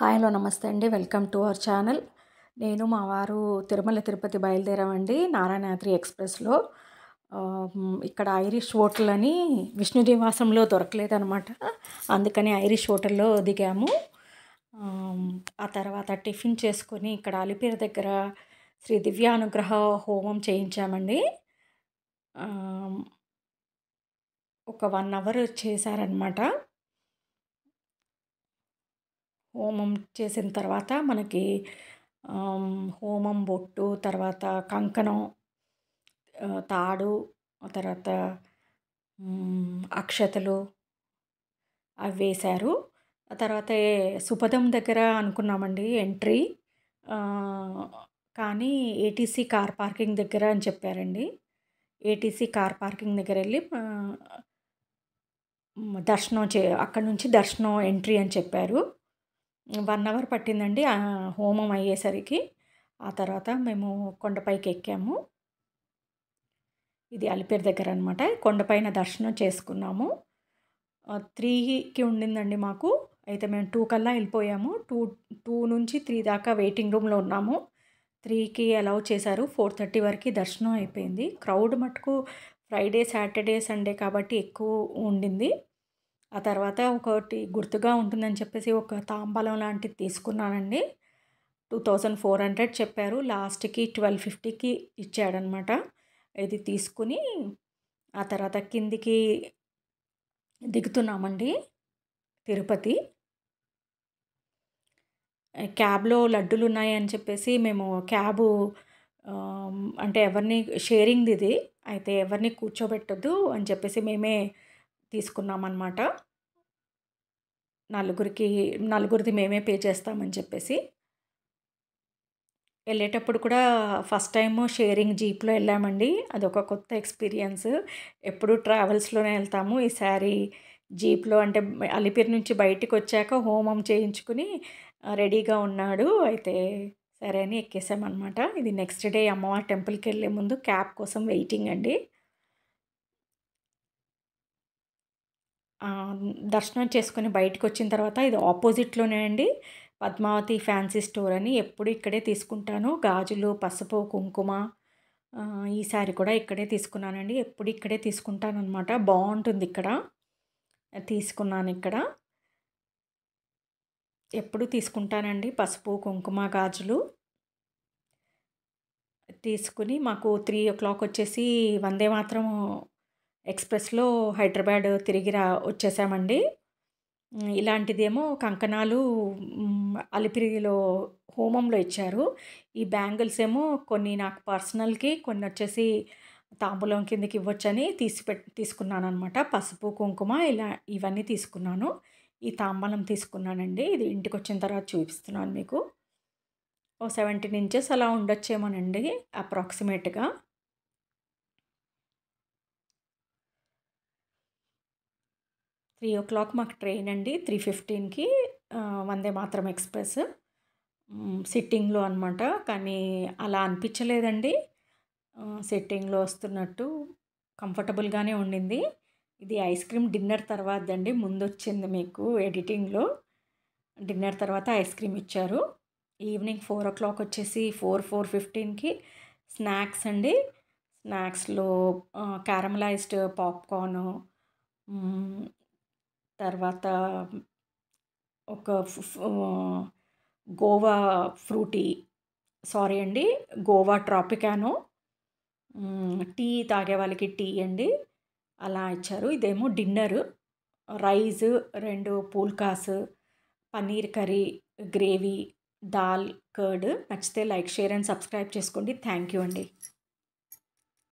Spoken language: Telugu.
హాయ్ హలో నమస్తే అండి వెల్కమ్ టు అవర్ ఛానల్ నేను మా వారు తిరుమల తిరుపతి బయలుదేరామండి నారాయణాద్రి ఎక్స్ప్రెస్లో ఇక్కడ ఐరిష్ హోటల్ అని విష్ణు నివాసంలో దొరకలేదనమాట అందుకని ఐరిష్ హోటల్లో దిగాము ఆ తర్వాత టిఫిన్ చేసుకొని ఇక్కడ అలిపిర దగ్గర శ్రీ దివ్యానుగ్రహ హోమం చేయించామండి ఒక వన్ అవర్ చేశారనమాట హోమం చేసిన తర్వాత మనకి హోమం బొట్టు తర్వాత కంకణం తాడు తర్వాత అక్షతలు అవి వేశారు తర్వాత సుపదం దగ్గర అనుకున్నామండి ఎంట్రీ కానీ ఏటీసీ కార్ పార్కింగ్ దగ్గర అని చెప్పారండి ఏటీసీ కార్ పార్కింగ్ దగ్గర వెళ్ళి దర్శనం చే అక్కడ నుంచి దర్శనం ఎంట్రీ అని చెప్పారు వన్ అవర్ పట్టిందండి హోమం అయ్యేసరికి ఆ తర్వాత మేము కొండపైకి ఎక్కాము ఇది అలిపేరు దగ్గర అనమాట కొండపైన దర్శనం చేసుకున్నాము త్రీకి ఉండిందండి మాకు అయితే మేము టూ కల్లా వెళ్ళిపోయాము టూ టూ నుంచి త్రీ దాకా వెయిటింగ్ రూమ్లో ఉన్నాము త్రీకి అలౌ చేశారు ఫోర్ థర్టీ వరకు దర్శనం అయిపోయింది క్రౌడ్ మటుకు ఫ్రైడే సాటర్డే సండే కాబట్టి ఎక్కువ ఉండింది ఆ తర్వాత ఒకటి గుర్తుగా ఉంటుందని చెప్పేసి ఒక తాంబలం లాంటిది తీసుకున్నానండి టూ థౌజండ్ ఫోర్ హండ్రెడ్ చెప్పారు లాస్ట్కి ట్వెల్వ్ ఫిఫ్టీకి ఇచ్చాడనమాట ఇది తీసుకుని ఆ తర్వాత కిందికి దిగుతున్నామండి తిరుపతి క్యాబ్లో లడ్డూలు ఉన్నాయని చెప్పేసి మేము క్యాబు అంటే ఎవరిని షేరింగ్ది ఇది అయితే ఎవరిని కూర్చోబెట్టద్దు అని చెప్పేసి మేమే తీసుకున్నామన్నమాట నలుగురికి నలుగురిది మేమే పే చేస్తామని చెప్పేసి వెళ్ళేటప్పుడు కూడా ఫస్ట్ టైం షేరింగ్ జీప్లో వెళ్ళామండి అదొక కొత్త ఎక్స్పీరియన్స్ ఎప్పుడు ట్రావెల్స్లోనే వెళ్తాము ఈసారి జీప్లో అంటే అలిపిరి నుంచి బయటికి వచ్చాక హోమం చేయించుకుని రెడీగా ఉన్నాడు అయితే సరే అని ఎక్కేసామన్నమాట ఇది నెక్స్ట్ డే అమ్మవారి టెంపుల్కి వెళ్ళే ముందు క్యాబ్ కోసం వెయిటింగ్ అండి దర్శనం చేసుకుని బయటకు వచ్చిన తర్వాత ఇది ఆపోజిట్లోనే అండి పద్మావతి ఫ్యాన్సీ స్టోర్ అని ఎప్పుడు ఇక్కడే తీసుకుంటాను గాజులు పసుపు కుంకుమ ఈసారి కూడా ఇక్కడే తీసుకున్నానండి ఎప్పుడు ఇక్కడే తీసుకుంటాను అనమాట బాగుంటుంది ఇక్కడ తీసుకున్నాను ఇక్కడ ఎప్పుడు తీసుకుంటానండి పసుపు కుంకుమ గాజులు తీసుకుని మాకు త్రీ ఓ క్లాక్ వచ్చేసి వందే మాత్రం ఎక్స్ప్రెస్లో హైదరాబాద్ తిరిగి రా వచ్చేసామండి ఇలాంటిదేమో కంకణాలు అలిపిరిలో హోమంలో ఇచ్చారు ఈ బ్యాంగిల్స్ ఏమో కొన్ని నాకు పర్సనల్కి కొన్ని వచ్చేసి తాంబూలం కిందకి ఇవ్వచ్చని తీసి పెట్ తీసుకున్నాను అనమాట పసుపు కుంకుమ ఇలా ఇవన్నీ తీసుకున్నాను ఈ తాంబూలం తీసుకున్నానండి ఇది ఇంటికి వచ్చిన తర్వాత చూపిస్తున్నాను మీకు ఓ సెవెంటీన్ ఇంచెస్ అలా ఉండొచ్చేమోనండి అప్రాక్సిమేట్గా త్రీ ఓ క్లాక్ మాకు ట్రైన్ అండి త్రీ ఫిఫ్టీన్కి వందే మాత్రం ఎక్స్ప్రెస్ సిట్టింగ్లో అనమాట కానీ అలా అనిపించలేదండి సిట్టింగ్లో వస్తున్నట్టు కంఫర్టబుల్గానే ఉండింది ఇది ఐస్ క్రీమ్ డిన్నర్ తర్వాత అండి ముందు వచ్చింది మీకు ఎడిటింగ్లో డిన్నర్ తర్వాత ఐస్ క్రీమ్ ఇచ్చారు ఈవినింగ్ ఫోర్ ఓ క్లాక్ వచ్చేసి ఫోర్ ఫోర్ ఫిఫ్టీన్కి స్నాక్స్ అండి స్నాక్స్లో క్యారమలైజ్డ్ పాప్కార్న్ తర్వాత ఒక గోవా ఫ్రూటీ సారీ అండి గోవా ట్రాపికానో టీ తాగే వాళ్ళకి టీ అండి అలా ఇచ్చారు ఇదేమో డిన్నరు రైస్ రెండు పూల్కాస్ పన్నీర్ కర్రీ గ్రేవీ దాల్ కర్డ్ నచ్చితే లైక్ షేర్ అండ్ సబ్స్క్రైబ్ చేసుకోండి థ్యాంక్ యూ అండి